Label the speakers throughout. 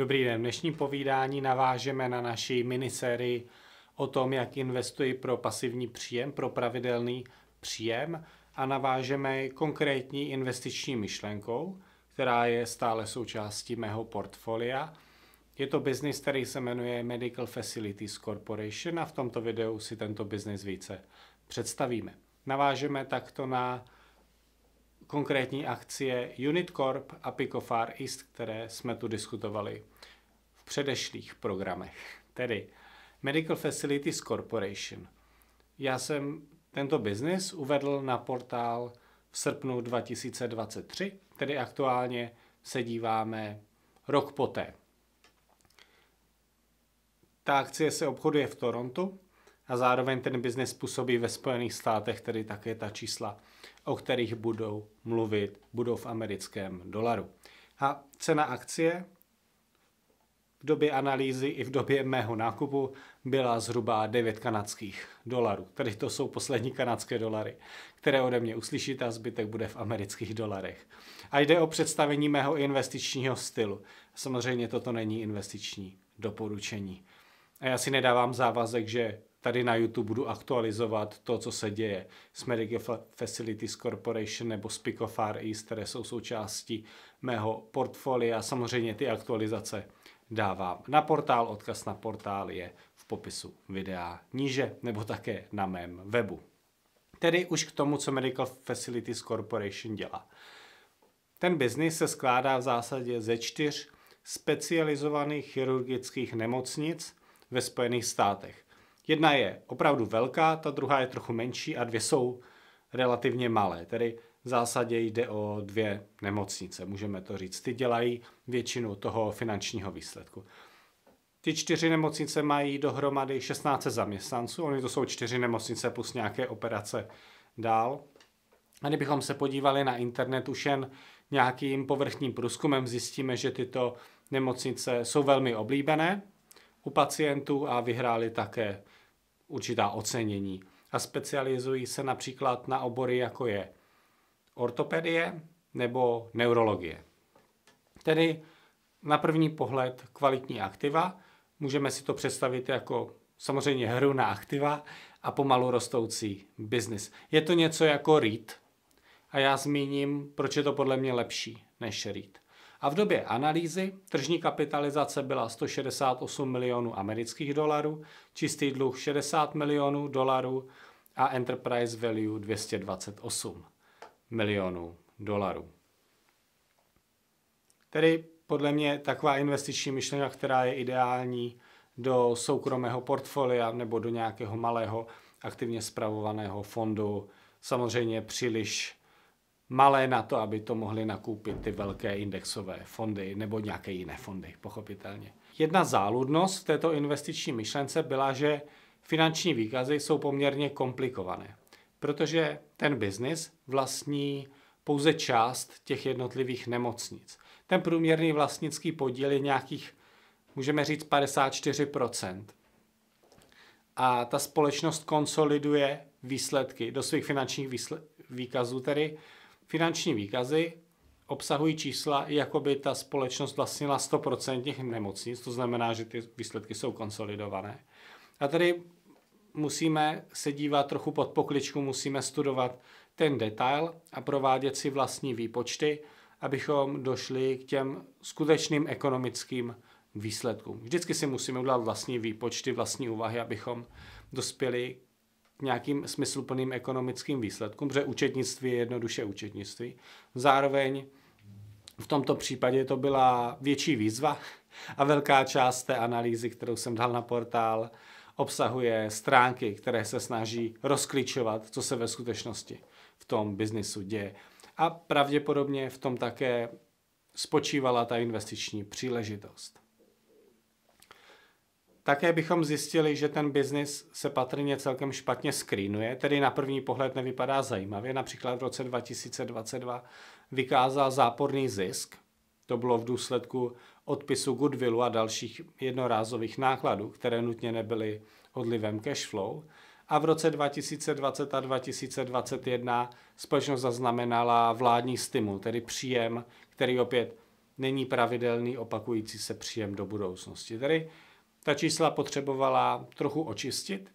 Speaker 1: Dobrý den, dnešní povídání navážeme na naší minisérii o tom, jak investuji pro pasivní příjem, pro pravidelný příjem a navážeme konkrétní investiční myšlenkou, která je stále součástí mého portfolia. Je to biznis, který se jmenuje Medical Facilities Corporation a v tomto videu si tento biznis více představíme. Navážeme takto na konkrétní akcie Unit Corp a Picofar East, které jsme tu diskutovali v předešlých programech. Tedy Medical Facilities Corporation. Já jsem tento biznis uvedl na portál v srpnu 2023, tedy aktuálně se díváme rok poté. Ta akcie se obchoduje v Torontu a zároveň ten biznis působí ve Spojených státech, tedy také ta čísla o kterých budou mluvit, budou v americkém dolaru. A cena akcie v době analýzy i v době mého nákupu byla zhruba 9 kanadských dolarů. Tady to jsou poslední kanadské dolary, které ode mě uslyšíte a zbytek bude v amerických dolarech. A jde o představení mého investičního stylu. Samozřejmě toto není investiční doporučení. A já si nedávám závazek, že Tady na YouTube budu aktualizovat to, co se děje s Medical Facilities Corporation nebo Pico Far East, které jsou součástí mého portfolia. Samozřejmě ty aktualizace dávám na portál, odkaz na portál je v popisu videa níže nebo také na mém webu. Tedy už k tomu, co Medical Facilities Corporation dělá. Ten biznis se skládá v zásadě ze čtyř specializovaných chirurgických nemocnic ve Spojených státech. Jedna je opravdu velká, ta druhá je trochu menší a dvě jsou relativně malé. Tedy v zásadě jde o dvě nemocnice, můžeme to říct. Ty dělají většinu toho finančního výsledku. Ty čtyři nemocnice mají dohromady 16 zaměstnanců, oni to jsou čtyři nemocnice plus nějaké operace dál. A kdybychom se podívali na internet už jen nějakým povrchním průzkumem, zjistíme, že tyto nemocnice jsou velmi oblíbené u pacientů a vyhrály také určitá ocenění a specializují se například na obory, jako je ortopedie nebo neurologie. Tedy na první pohled kvalitní aktiva, můžeme si to představit jako samozřejmě hru na aktiva a pomalu rostoucí biznis. Je to něco jako REIT a já zmíním, proč je to podle mě lepší než REIT a v době analýzy tržní kapitalizace byla 168 milionů amerických dolarů, čistý dluh 60 milionů dolarů a enterprise value 228 milionů dolarů. Tedy podle mě taková investiční myšlenka, která je ideální do soukromého portfolia nebo do nějakého malého aktivně spravovaného fondu, samozřejmě příliš malé na to, aby to mohly nakoupit ty velké indexové fondy nebo nějaké jiné fondy, pochopitelně. Jedna záludnost v této investiční myšlence byla, že finanční výkazy jsou poměrně komplikované, protože ten biznis vlastní pouze část těch jednotlivých nemocnic. Ten průměrný vlastnický podíl je nějakých, můžeme říct, 54%. A ta společnost konsoliduje výsledky do svých finančních výkazů, tedy Finanční výkazy obsahují čísla, jako by ta společnost vlastnila 100% těch nemocnic, to znamená, že ty výsledky jsou konsolidované. A tady musíme se dívat trochu pod pokličku, musíme studovat ten detail a provádět si vlastní výpočty, abychom došli k těm skutečným ekonomickým výsledkům. Vždycky si musíme udělat vlastní výpočty, vlastní úvahy, abychom dospěli nějakým smysluplným ekonomickým výsledkům, protože účetnictví je jednoduše účetnictví. Zároveň v tomto případě to byla větší výzva a velká část té analýzy, kterou jsem dal na portál, obsahuje stránky, které se snaží rozklíčovat, co se ve skutečnosti v tom biznisu děje. A pravděpodobně v tom také spočívala ta investiční příležitost. Také bychom zjistili, že ten biznis se patrně celkem špatně skrýnuje, tedy na první pohled nevypadá zajímavě. Například v roce 2022 vykázal záporný zisk, to bylo v důsledku odpisu goodwillu a dalších jednorázových nákladů, které nutně nebyly odlivem flow. A v roce 2020 a 2021 společnost zaznamenala vládní stimul, tedy příjem, který opět není pravidelný, opakující se příjem do budoucnosti. Tedy ta čísla potřebovala trochu očistit.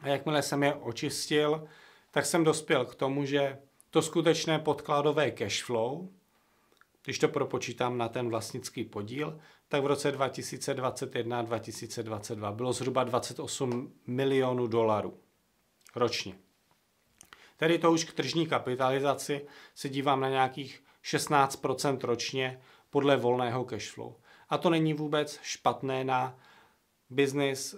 Speaker 1: A jakmile jsem je očistil, tak jsem dospěl k tomu, že to skutečné podkladové cash flow, když to propočítám na ten vlastnický podíl, tak v roce 2021-2022 bylo zhruba 28 milionů dolarů ročně. Tedy to už k tržní kapitalizaci se dívám na nějakých 16% ročně podle volného cashflow. A to není vůbec špatné na biznis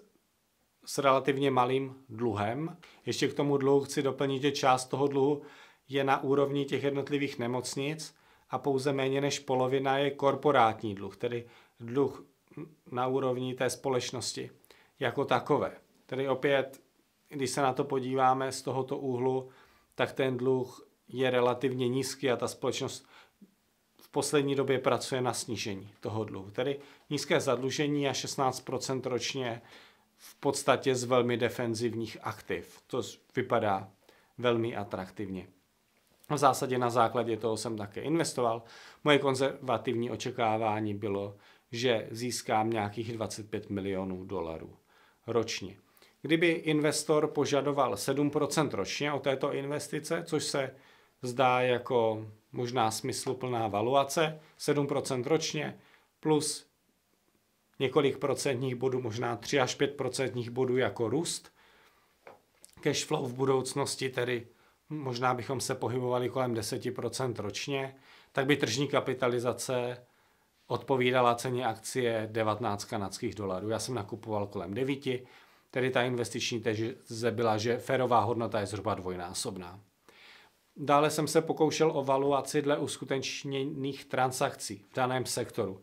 Speaker 1: s relativně malým dluhem. Ještě k tomu dluhu chci doplnit, že část toho dluhu je na úrovni těch jednotlivých nemocnic a pouze méně než polovina je korporátní dluh, tedy dluh na úrovni té společnosti jako takové. Tedy opět, když se na to podíváme z tohoto úhlu, tak ten dluh je relativně nízký a ta společnost poslední době pracuje na snížení toho dluhu. Tedy nízké zadlužení a 16 ročně v podstatě z velmi defenzivních aktiv. To vypadá velmi atraktivně. V zásadě na základě toho jsem také investoval. Moje konzervativní očekávání bylo, že získám nějakých 25 milionů dolarů ročně. Kdyby investor požadoval 7% ročně o této investice, což se zdá jako možná smysluplná valuace, 7% ročně plus několik procentních bodů, možná 3 až 5 procentních bodů jako růst. Cash flow v budoucnosti tedy možná bychom se pohybovali kolem 10% ročně, tak by tržní kapitalizace odpovídala ceně akcie 19 kanadských dolarů. Já jsem nakupoval kolem 9, tedy ta investiční teze byla, že ferová hodnota je zhruba dvojnásobná. Dále jsem se pokoušel o valuaci dle uskutečněných transakcí v daném sektoru.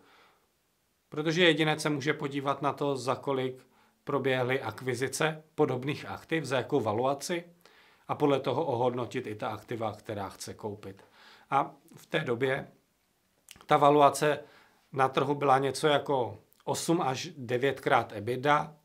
Speaker 1: Protože jedinec se může podívat na to, za kolik proběhly akvizice podobných aktiv, za jakou valuaci a podle toho ohodnotit i ta aktiva, která chce koupit. A v té době ta valuace na trhu byla něco jako 8 až 9 krát EBITDA,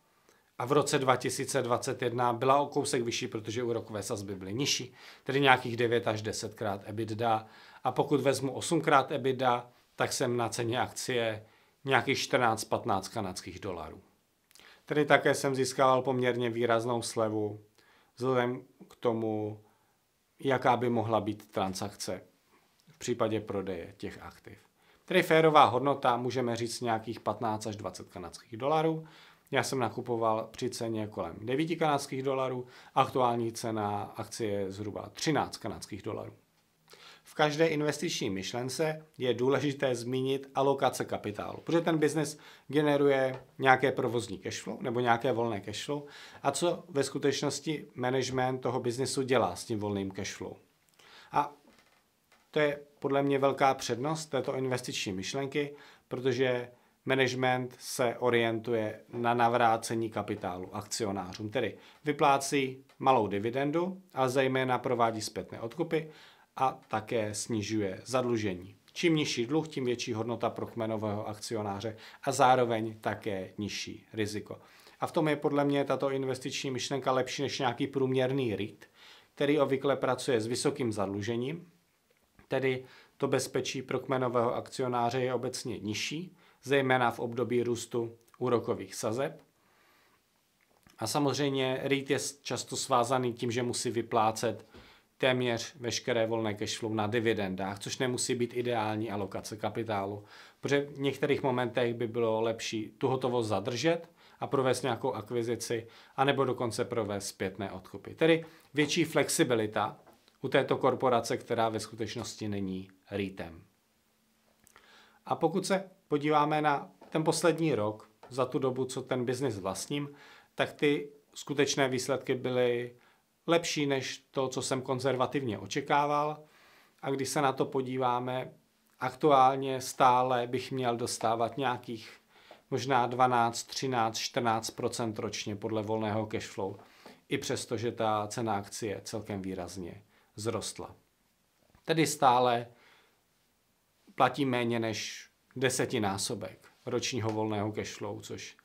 Speaker 1: a v roce 2021 byla o kousek vyšší, protože úrokové sazby byly nižší, tedy nějakých 9 až 10 krát EBITDA. A pokud vezmu 8 krát EBITDA, tak jsem na ceně akcie nějakých 14-15 kanadských dolarů. Tedy také jsem získal poměrně výraznou slevu vzhledem k tomu, jaká by mohla být transakce v případě prodeje těch aktiv. Tedy férová hodnota můžeme říct nějakých 15 až 20 kanadských dolarů, já jsem nakupoval při ceně kolem 9 kanadských dolarů, aktuální cena akcie je zhruba 13 kanadských dolarů. V každé investiční myšlence je důležité zmínit alokace kapitálu, protože ten biznis generuje nějaké provozní cashflow nebo nějaké volné cashflow a co ve skutečnosti management toho biznisu dělá s tím volným cashflow. A to je podle mě velká přednost této investiční myšlenky, protože management se orientuje na navrácení kapitálu akcionářům, tedy vyplácí malou dividendu a zejména provádí zpětné odkupy a také snižuje zadlužení. Čím nižší dluh, tím větší hodnota pro kmenového akcionáře a zároveň také nižší riziko. A v tom je podle mě tato investiční myšlenka lepší než nějaký průměrný REIT, který obvykle pracuje s vysokým zadlužením, tedy to bezpečí pro kmenového akcionáře je obecně nižší, zejména v období růstu úrokových sazeb. A samozřejmě REIT je často svázaný tím, že musí vyplácet téměř veškeré volné cashflow na dividendách, což nemusí být ideální alokace kapitálu, protože v některých momentech by bylo lepší tu hotovost zadržet a provést nějakou akvizici, anebo dokonce provést zpětné odkupy. Tedy větší flexibilita u této korporace, která ve skutečnosti není REITem. A pokud se podíváme na ten poslední rok, za tu dobu, co ten biznis vlastním, tak ty skutečné výsledky byly lepší než to, co jsem konzervativně očekával. A když se na to podíváme, aktuálně stále bych měl dostávat nějakých možná 12, 13, 14 ročně podle volného cashflow, i přesto, že ta cena akcie celkem výrazně zrostla. Tedy stále platí méně, než desetinásobek ročního volného cashflow, což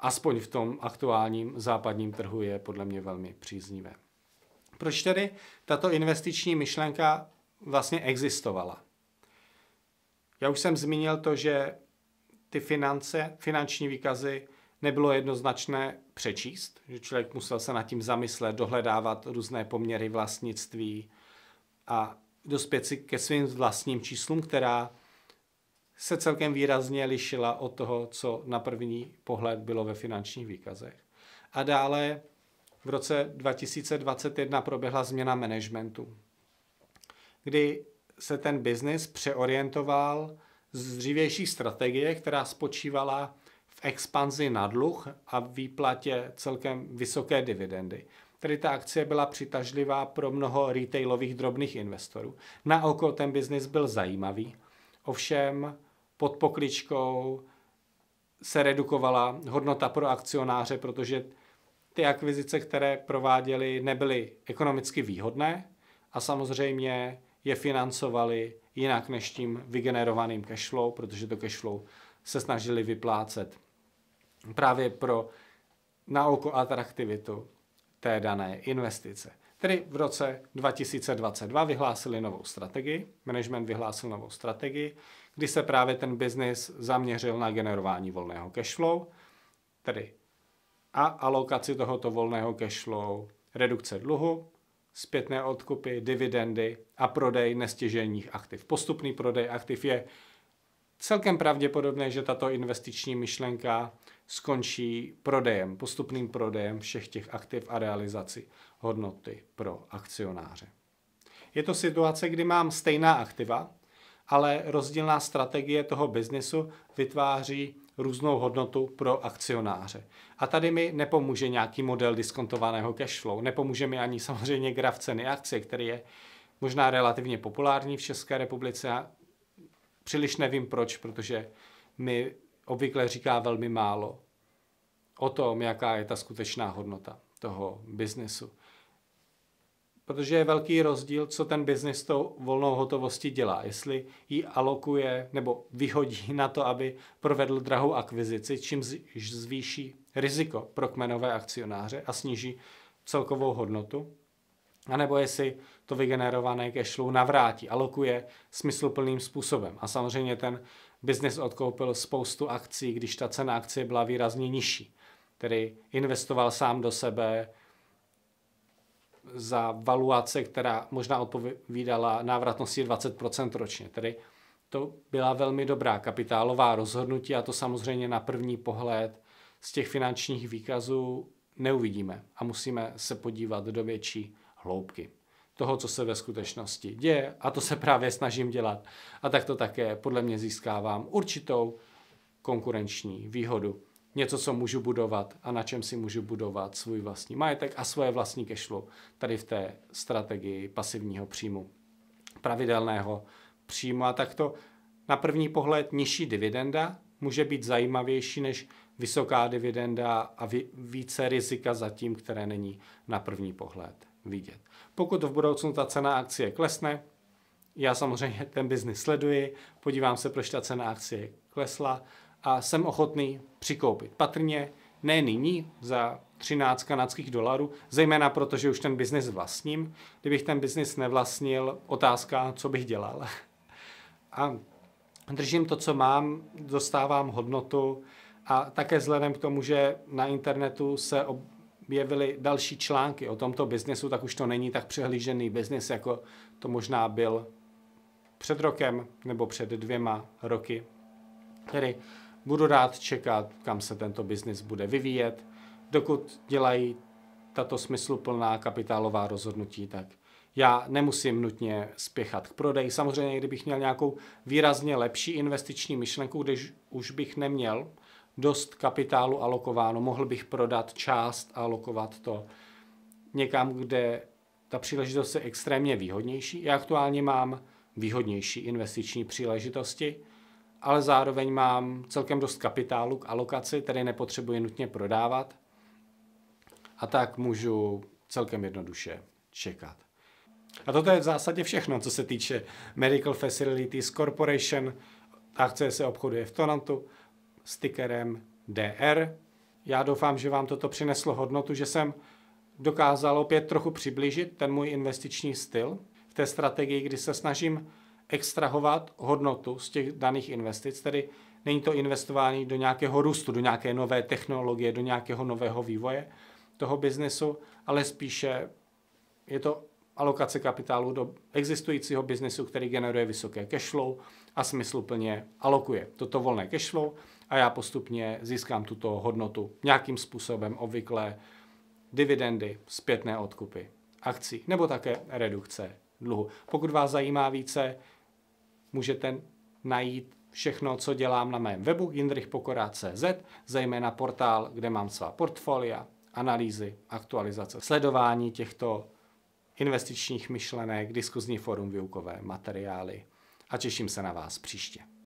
Speaker 1: aspoň v tom aktuálním západním trhu je podle mě velmi příznivé. Proč tedy tato investiční myšlenka vlastně existovala? Já už jsem zmínil to, že ty finance, finanční výkazy nebylo jednoznačné přečíst, že člověk musel se nad tím zamyslet, dohledávat různé poměry vlastnictví a dospět si ke svým vlastním číslům, která se celkem výrazně lišila od toho, co na první pohled bylo ve finančních výkazech. A dále v roce 2021 proběhla změna managementu, kdy se ten biznis přeorientoval z dřívější strategie, která spočívala v expanzi na dluh a výplatě celkem vysoké dividendy. Tedy ta akcie byla přitažlivá pro mnoho retailových drobných investorů. Na oko ten biznis byl zajímavý, ovšem pod pokličkou se redukovala hodnota pro akcionáře, protože ty akvizice, které prováděli, nebyly ekonomicky výhodné a samozřejmě je financovali jinak než tím vygenerovaným cashflow, protože to cashflow se snažili vyplácet právě pro na oko atraktivitu té dané investice. Tedy v roce 2022 vyhlásili novou strategii, management vyhlásil novou strategii, kdy se právě ten biznis zaměřil na generování volného cashflow, tedy a alokaci tohoto volného cashflow, redukce dluhu, zpětné odkupy, dividendy a prodej nestěžených aktiv. Postupný prodej aktiv je celkem pravděpodobné, že tato investiční myšlenka skončí prodejem, postupným prodejem všech těch aktiv a realizaci hodnoty pro akcionáře. Je to situace, kdy mám stejná aktiva, ale rozdílná strategie toho biznesu vytváří různou hodnotu pro akcionáře. A tady mi nepomůže nějaký model diskontovaného cashflow, nepomůže mi ani samozřejmě graf ceny akcie, který je možná relativně populární v České republice. a příliš nevím proč, protože mi obvykle říká velmi málo o tom, jaká je ta skutečná hodnota toho biznesu. Protože je velký rozdíl, co ten biznis s tou volnou hotovostí dělá. Jestli ji alokuje nebo vyhodí na to, aby provedl drahou akvizici, čím zvýší riziko pro kmenové akcionáře a sníží celkovou hodnotu, a nebo jestli to vygenerované cashflow navrátí, alokuje smysluplným způsobem. A samozřejmě ten biznis odkoupil spoustu akcí, když ta cena akcie byla výrazně nižší. Tedy investoval sám do sebe, za valuace, která možná odpovídala návratnosti 20% ročně. Tedy to byla velmi dobrá kapitálová rozhodnutí a to samozřejmě na první pohled z těch finančních výkazů neuvidíme a musíme se podívat do větší hloubky toho, co se ve skutečnosti děje a to se právě snažím dělat. A tak to také podle mě získávám určitou konkurenční výhodu něco, co můžu budovat a na čem si můžu budovat svůj vlastní majetek a svoje vlastní cashflow tady v té strategii pasivního příjmu, pravidelného příjmu. A takto na první pohled nižší dividenda může být zajímavější než vysoká dividenda a více rizika za tím, které není na první pohled vidět. Pokud v budoucnu ta cena akcie klesne, já samozřejmě ten biznis sleduji, podívám se, proč ta cena akcie klesla, a jsem ochotný přikoupit. Patrně ne nyní za 13 kanadských dolarů, zejména protože už ten biznis vlastním. Kdybych ten biznis nevlastnil, otázka, co bych dělal. A držím to, co mám, dostávám hodnotu a také vzhledem k tomu, že na internetu se objevily další články o tomto biznesu, tak už to není tak přehlížený biznis, jako to možná byl před rokem nebo před dvěma roky. Tedy Budu rád čekat, kam se tento biznis bude vyvíjet. Dokud dělají tato smysluplná kapitálová rozhodnutí, tak já nemusím nutně spěchat k prodeji. Samozřejmě, kdybych měl nějakou výrazně lepší investiční myšlenku, když už bych neměl dost kapitálu alokováno, mohl bych prodat část a alokovat to někam, kde ta příležitost je extrémně výhodnější. Já aktuálně mám výhodnější investiční příležitosti, ale zároveň mám celkem dost kapitálu k alokaci, který nepotřebuji nutně prodávat a tak můžu celkem jednoduše čekat. A toto je v zásadě všechno, co se týče Medical Facilities Corporation. Akce se obchoduje v Torontu s tickerem DR. Já doufám, že vám toto přineslo hodnotu, že jsem dokázal opět trochu přiblížit ten můj investiční styl v té strategii, kdy se snažím extrahovat hodnotu z těch daných investic, tedy není to investování do nějakého růstu, do nějaké nové technologie, do nějakého nového vývoje toho biznesu, ale spíše je to alokace kapitálu do existujícího biznesu, který generuje vysoké flow a smysluplně alokuje toto volné flow a já postupně získám tuto hodnotu nějakým způsobem, obvykle dividendy, zpětné odkupy akcí nebo také redukce dluhu. Pokud vás zajímá více, můžete najít všechno, co dělám na mém webu jindrichpokora.cz, zejména portál, kde mám svá portfolia, analýzy, aktualizace, sledování těchto investičních myšlenek, diskuzní forum, výukové materiály a těším se na vás příště.